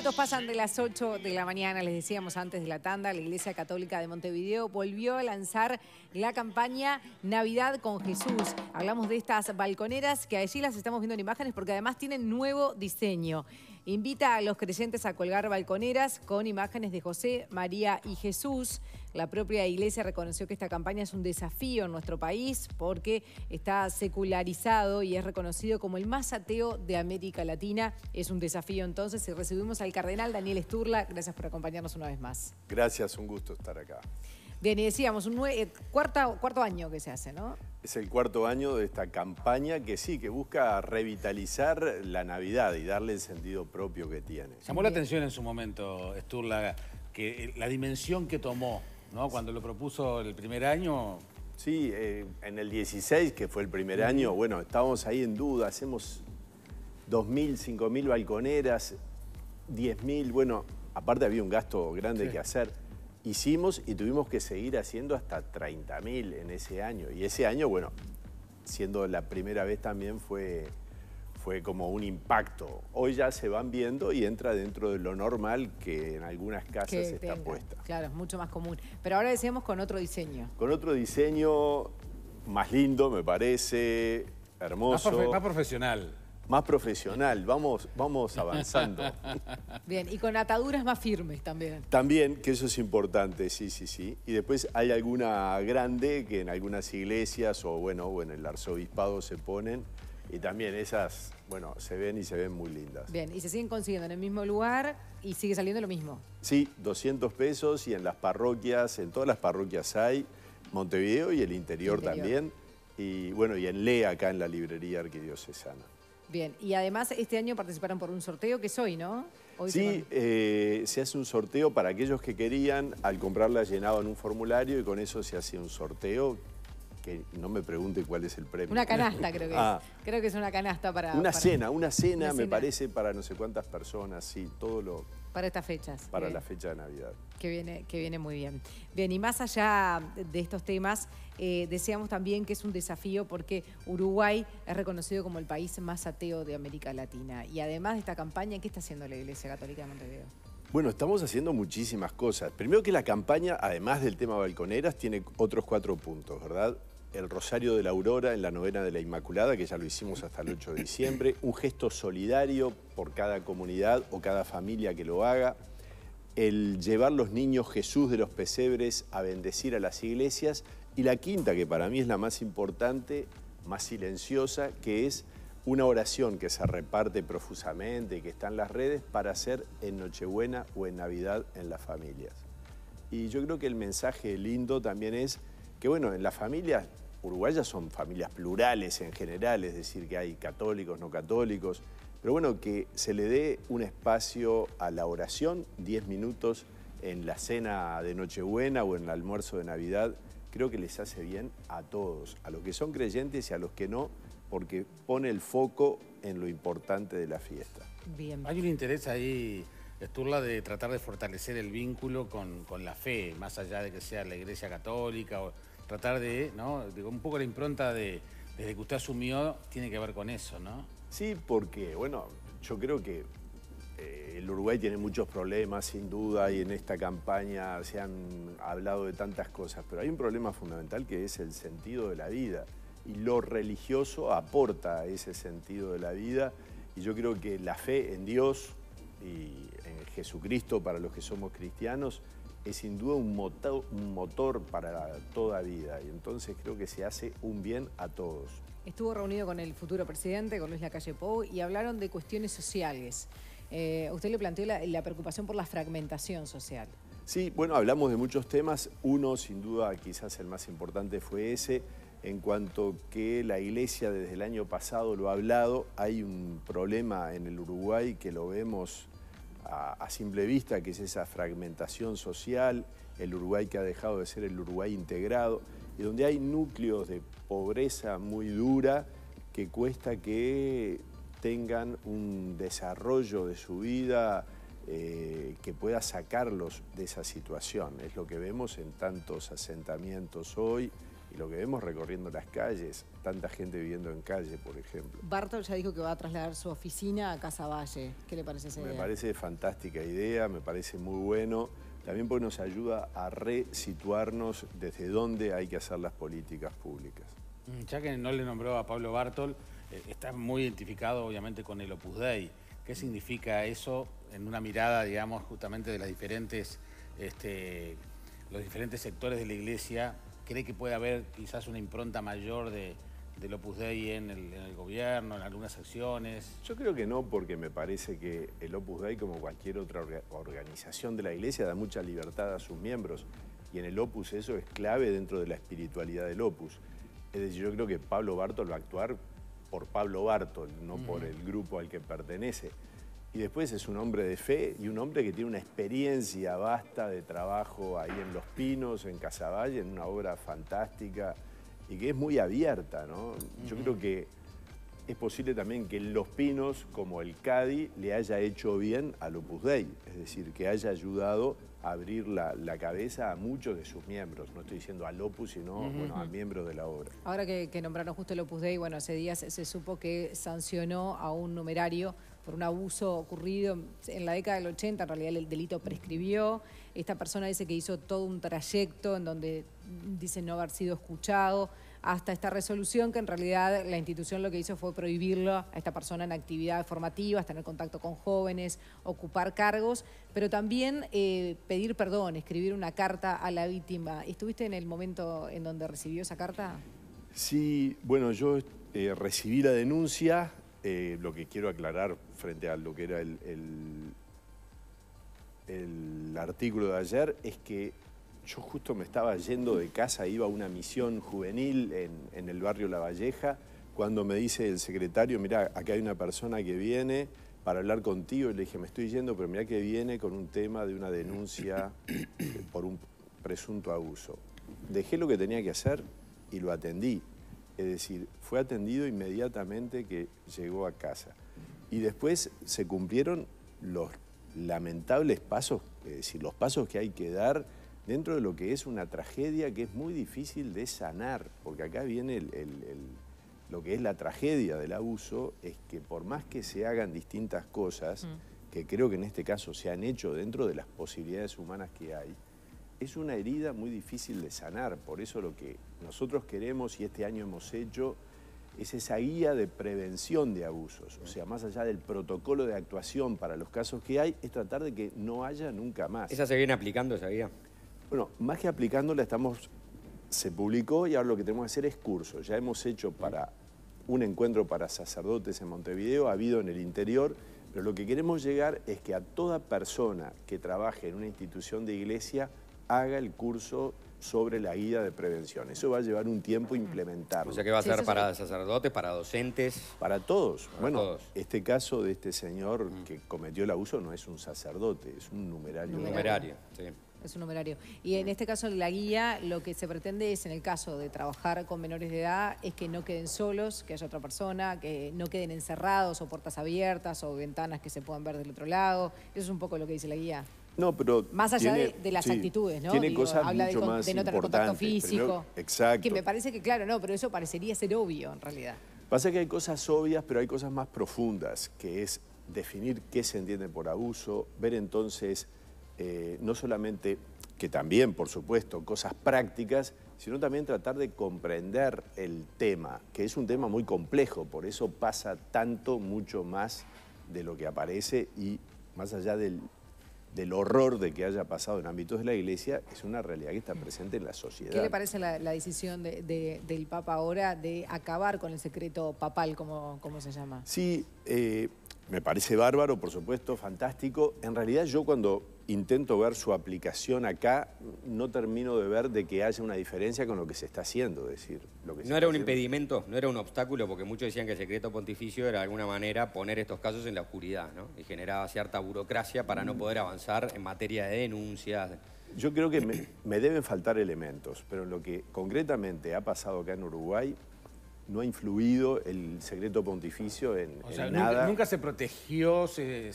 minutos pasan de las 8 de la mañana, les decíamos antes de la tanda, la Iglesia Católica de Montevideo volvió a lanzar la campaña Navidad con Jesús. Hablamos de estas balconeras que allí las estamos viendo en imágenes porque además tienen nuevo diseño. Invita a los creyentes a colgar balconeras con imágenes de José, María y Jesús. La propia Iglesia reconoció que esta campaña es un desafío en nuestro país porque está secularizado y es reconocido como el más ateo de América Latina. Es un desafío entonces y recibimos al cardenal Daniel Sturla. Gracias por acompañarnos una vez más. Gracias, un gusto estar acá. Bien, y decíamos, un eh, cuarto cuarto año que se hace, ¿no? Es el cuarto año de esta campaña que sí, que busca revitalizar la Navidad y darle el sentido propio que tiene. Llamó la atención en su momento, Sturla, que eh, la dimensión que tomó ¿no? Cuando lo propuso el primer año... Sí, eh, en el 16, que fue el primer año, bueno, estábamos ahí en duda, hacemos 2.000, 5.000 balconeras, 10.000, bueno, aparte había un gasto grande que hacer. Hicimos y tuvimos que seguir haciendo hasta 30.000 en ese año. Y ese año, bueno, siendo la primera vez también fue fue como un impacto. Hoy ya se van viendo y entra dentro de lo normal que en algunas casas está puesta. Claro, es mucho más común. Pero ahora decíamos con otro diseño. Con otro diseño más lindo, me parece, hermoso. más, profesional más profesional. Vamos, vamos avanzando. Bien, y con ataduras más firmes también. También, que eso es importante, sí, sí, sí. Y después hay alguna grande que en algunas iglesias o bueno, o en el arzobispado se ponen. Y también esas, bueno, se ven y se ven muy lindas. Bien, y se siguen consiguiendo en el mismo lugar y sigue saliendo lo mismo. Sí, 200 pesos y en las parroquias, en todas las parroquias hay, Montevideo y el interior, también. Y bueno, y en Lea acá en la librería arquidiocesana. Bien, y además este año participaron por un sorteo que es hoy, ¿no? sí, eh, se, hace un sorteo para aquellos que querían, al comprarla llenado en un formulario y con eso se hace un sorteo que no me pregunte cuál es el premio. Una canasta creo que es. Ah. Creo que es una canasta para... Una cena, una cena me parece para no sé cuántas personas, sí, todo lo... Para estas fechas. Para la fecha de Navidad. Que viene, que viene muy bien. Bien, y más allá de estos temas, eh, deseamos también que es un desafío porque Uruguay es reconocido como el país más ateo de América Latina. Y además de esta campaña, ¿qué está haciendo la Iglesia Católica de Montevideo? Bueno, estamos haciendo muchísimas cosas. Primero que la campaña, además del tema balconeras, tiene otros cuatro puntos, ¿verdad? el Rosario de la Aurora en la novena de la Inmaculada, que ya lo hicimos hasta el 8 de diciembre, un gesto solidario por cada comunidad o cada familia que lo haga, el llevar los niños Jesús de los pesebres a bendecir a las iglesias y la quinta, que para mí es la más importante, más silenciosa, que es una oración que se reparte profusamente que está en las redes para hacer en Nochebuena o en Navidad en las familias. Y yo creo que el mensaje lindo también es que bueno, en las familias uruguayas son familias plurales en general, es decir, que hay católicos, no católicos, pero bueno, que se le dé un espacio a la oración, 10 minutos en la cena de Nochebuena o en el almuerzo de Navidad, creo que les hace bien a todos, a los que son creyentes y a los que no, porque pone el foco en lo importante de la fiesta. Bien. Hay un interés ahí, Esturla, de tratar de fortalecer el vínculo con, con la fe, más allá de que sea la Iglesia Católica o tratar de, ¿no? un poco la impronta de, desde que usted asumió tiene que ver con eso, ¿no? Sí, porque, bueno, yo creo que eh, el Uruguay tiene muchos problemas, sin duda, y en esta campaña se han hablado de tantas cosas, pero hay un problema fundamental que es el sentido de la vida. Y lo religioso aporta ese sentido de la vida. Y yo creo que la fe en Dios y en Jesucristo para los que somos cristianos es sin duda un motor, para toda vida y entonces creo que se hace un bien a todos. Estuvo reunido con el futuro presidente, con Luis Lacalle Pou, y hablaron de cuestiones sociales. Eh, usted le planteó la, preocupación por la fragmentación social. Sí, bueno, hablamos de muchos temas. Uno, sin duda, quizás el más importante fue ese, en cuanto que la Iglesia desde el año pasado lo ha hablado. Hay un problema en el Uruguay que lo vemos a, simple vista, que es esa fragmentación social, el Uruguay que ha dejado de ser el Uruguay integrado, y donde hay núcleos de pobreza muy dura que cuesta que tengan un desarrollo de su vida eh, que pueda sacarlos de esa situación. Es lo que vemos en tantos asentamientos hoy y lo que vemos recorriendo las calles tanta gente viviendo en calle, por ejemplo. Bartol ya dijo que va a trasladar su oficina a Casa Valle. ¿Qué le parece esa idea? Me parece fantástica idea, me parece muy bueno. También porque nos ayuda a resituarnos desde dónde hay que hacer las políticas públicas. Mm, ya que no le nombró a Pablo Bartol, eh, está muy identificado obviamente con el Opus Dei. ¿Qué significa eso en una mirada, digamos, justamente de las diferentes, este, los diferentes sectores de la Iglesia? ¿Cree que puede haber quizás una impronta mayor de, del Opus Dei en el, gobierno, en algunas acciones? Yo creo que no, porque me parece que el Opus Dei, como cualquier otra organización de la Iglesia, da mucha libertad a sus miembros. Y en el Opus eso es clave dentro de la espiritualidad del Opus. Es decir, yo creo que Pablo Bartol va a actuar por Pablo Bartol, no por el grupo al que pertenece. Y después es un hombre de fe y un hombre que tiene una experiencia vasta de trabajo ahí en Los Pinos, en Casaballe, en una obra fantástica y que es muy abierta, ¿no? Yo creo que es posible también que Los Pinos, como el Cadi, le haya hecho bien a Lopus Dei, es decir, que haya ayudado a abrir la, cabeza a muchos de sus miembros. No estoy diciendo a Lopus, sino a miembros de la obra. Ahora que, que nombraron justo Lopus Opus Dei, bueno, hace días se supo que sancionó a un numerario por un abuso ocurrido en la década del 80, en realidad el delito prescribió. Esta persona dice que hizo todo un trayecto en donde dice no haber sido escuchado hasta esta resolución que en realidad la institución lo que hizo fue prohibirlo a esta persona en actividades formativas, tener contacto con jóvenes, ocupar cargos, pero también eh, pedir perdón, escribir una carta a la víctima. ¿Estuviste en el momento en donde recibió esa carta? Sí, bueno, yo eh, recibí la denuncia eh, lo que quiero aclarar frente a lo que era el, artículo de ayer es que yo justo me estaba yendo de casa, iba a una misión juvenil en, en, el barrio La Valleja, cuando me dice el secretario, mira, acá hay una persona que viene para hablar contigo, y le dije, me estoy yendo, pero mira que viene con un tema de una denuncia por un presunto abuso. Dejé lo que tenía que hacer y lo atendí. Es decir, fue atendido inmediatamente que llegó a casa. Y después se cumplieron los lamentables pasos, es decir, los pasos que hay que dar dentro de lo que es una tragedia que es muy difícil de sanar, porque acá viene lo que es la tragedia del abuso, es que por más que se hagan distintas cosas, mm. que creo que en este caso se han hecho dentro de las posibilidades humanas que hay, es una herida muy difícil de sanar, por eso lo que nosotros queremos y este año hemos hecho es esa guía de prevención de abusos, o sea, más allá del protocolo de actuación para los casos que hay, es tratar de que no haya nunca más. ¿Esa se viene aplicando esa guía? Bueno, más que aplicándola, estamos, se publicó y ahora lo que tenemos que hacer es curso. Ya hemos hecho para un encuentro para sacerdotes en Montevideo, ha habido en el interior, pero lo que queremos llegar es que a toda persona que trabaje en una institución de iglesia haga el curso sobre la guía de prevención. Eso va a llevar un tiempo implementarlo. O sea que va a ser para sacerdotes, para docentes. Para todos. bueno, este caso de este señor que cometió el abuso no es un sacerdote, es un numerario. Un numerario, sí. Es un numerario. Y en este caso de la guía lo que se pretende es, en el caso de trabajar con menores de edad, es que no queden solos, que haya otra persona, que no queden encerrados o puertas abiertas o ventanas que se puedan ver del otro lado. Eso es un poco lo que dice la guía. No, pero más allá de, las actitudes, ¿no? habla de, de no tener contacto físico. exacto. Que me parece que, claro, no, pero eso parecería ser obvio en realidad. Pasa que hay cosas obvias, pero hay cosas más profundas, que es definir qué se entiende por abuso, ver entonces eh, no solamente, que también, por supuesto, cosas prácticas, sino también tratar de comprender el tema, que es un tema muy complejo, por eso pasa tanto, mucho más de lo que aparece y más allá del del horror de que haya pasado en ámbitos de la Iglesia es una realidad que está presente en la sociedad. ¿Qué le parece la, decisión del Papa ahora de acabar con el secreto papal, como, se llama? Sí, eh, me parece bárbaro, por supuesto, fantástico. En realidad yo cuando intento ver su aplicación acá, no termino de ver de que haya una diferencia con lo que se está haciendo. decir, lo que ¿No era un impedimento, no era un obstáculo? Porque muchos decían que el secreto pontificio era de alguna manera poner estos casos en la oscuridad, ¿no? Y generaba cierta burocracia para no poder avanzar en materia de denuncias. Yo creo que me, deben faltar elementos, pero lo que concretamente ha pasado acá en Uruguay, no ha influido el secreto pontificio en, o sea, Nunca, se protegió, se,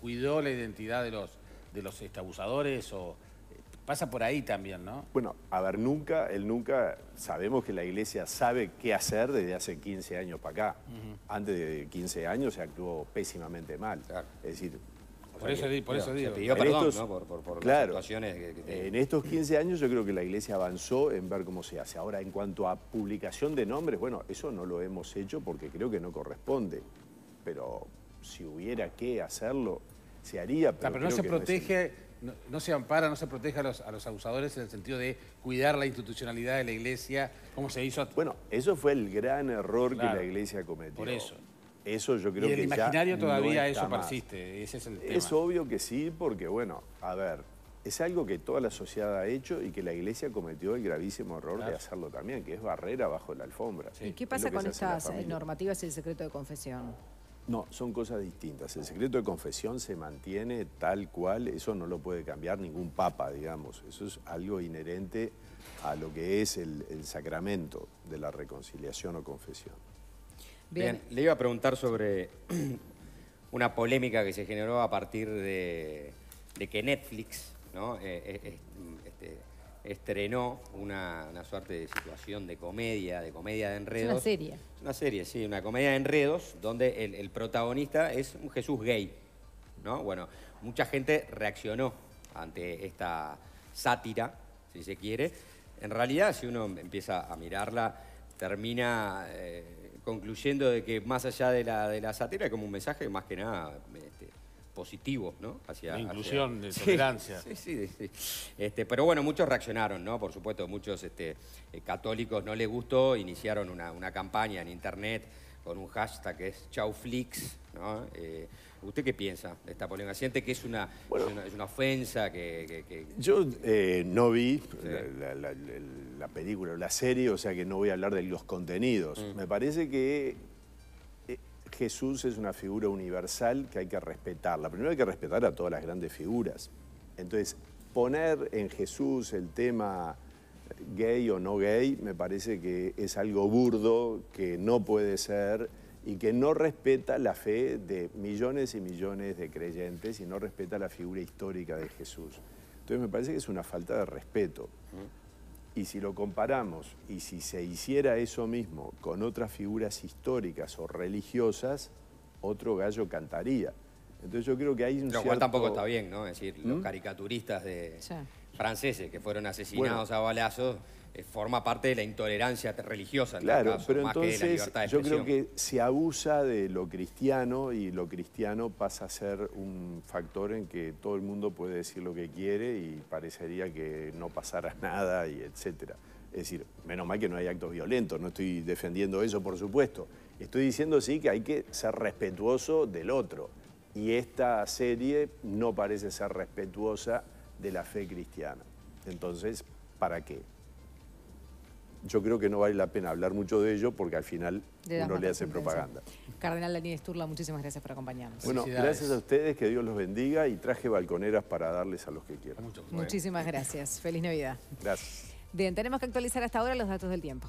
cuidó la identidad de los, de los este, abusadores o... Eh, pasa por ahí también, ¿no? Bueno, a ver, nunca, él nunca, sabemos que la iglesia sabe qué hacer desde hace 15 años para acá. Antes de 15 años se actuó pésimamente mal. Es decir, por, eso, por eso, digo. perdón, Por, las situaciones que, En estos 15 años yo creo que la iglesia avanzó en ver cómo se hace. Ahora, en cuanto a publicación de nombres, bueno, eso no lo hemos hecho porque creo que no corresponde. Pero si hubiera que hacerlo, se haría. Ah, pero, pero no se protege, no, se ampara, no se protege a los, abusadores en el sentido de cuidar la institucionalidad de la iglesia, como se hizo. Bueno, eso fue el gran error que la iglesia cometió. Por eso. Eso yo creo el imaginario todavía eso persiste, es obvio que sí, porque bueno, a ver, es algo que toda la sociedad ha hecho y que la iglesia cometió el gravísimo error de hacerlo también, que es barrera bajo la alfombra. ¿Y qué pasa con estas eh, normativas y el secreto de confesión? No, son cosas distintas. El secreto de confesión se mantiene tal cual, eso no lo puede cambiar ningún papa, digamos. Eso es algo inherente a lo que es el sacramento de la reconciliación o confesión. Bien. le iba a preguntar sobre una polémica que se generó a partir de, que Netflix eh, eh, eh, este, estrenó una, suerte de situación de comedia, de comedia de enredos. una serie. una serie, sí, una comedia de enredos donde el, protagonista es un Jesús gay. ¿no? Bueno, mucha gente reaccionó ante esta sátira, si se quiere. En realidad, si uno empieza a mirarla, termina concluyendo de que más allá de la, de la como un mensaje más que nada este, positivo, ¿no? Hacia, de inclusión, de tolerancia. Sí, sí, sí. sí. Este, pero bueno, muchos reaccionaron, ¿no? Por supuesto, muchos este, eh, católicos no les gustó, iniciaron una, una campaña en internet con un hashtag que es Chauflix. ¿no? Eh, ¿Usted qué piensa de esta polémica? ¿Siente que es una, una ofensa? Que, Yo eh, no vi la, película o la serie, o sea que no voy a hablar de los contenidos. Mm. Me parece que eh, Jesús es una figura universal que hay que respetarla. Primero hay que respetar a todas las grandes figuras. Entonces, poner en Jesús el tema gay o no gay, me parece que es algo burdo, que no puede ser y que no respeta la fe de millones y millones de creyentes y no respeta la figura histórica de Jesús. Entonces me parece que es una falta de respeto. Y si lo comparamos y si se hiciera eso mismo con otras figuras históricas o religiosas, otro gallo cantaría. Entonces yo creo que hay un Lo tampoco está bien, ¿no? Es decir, los ¿Mm? caricaturistas de... franceses que fueron asesinados a balazos eh, forma parte de la intolerancia religiosa. claro, pero entonces yo creo que se abusa de lo cristiano y lo cristiano pasa a ser un factor en que todo el mundo puede decir lo que quiere y parecería que no pasara nada y etcétera. Es decir, menos mal que no hay actos violentos, no estoy defendiendo eso, por supuesto. Estoy diciendo sí que hay que ser respetuoso del otro y esta serie no parece ser respetuosa de la fe cristiana. Entonces, ¿para qué? Yo creo que no vale la pena hablar mucho de ello porque al final uno le hace propaganda. Cardenal Daniel Sturla, muchísimas gracias por acompañarnos. Bueno, gracias a ustedes, que Dios los bendiga y traje balconeras para darles a los que quieran. Muchísimas gracias. Feliz Navidad. Gracias. Bien, tenemos que actualizar hasta ahora los datos del tiempo.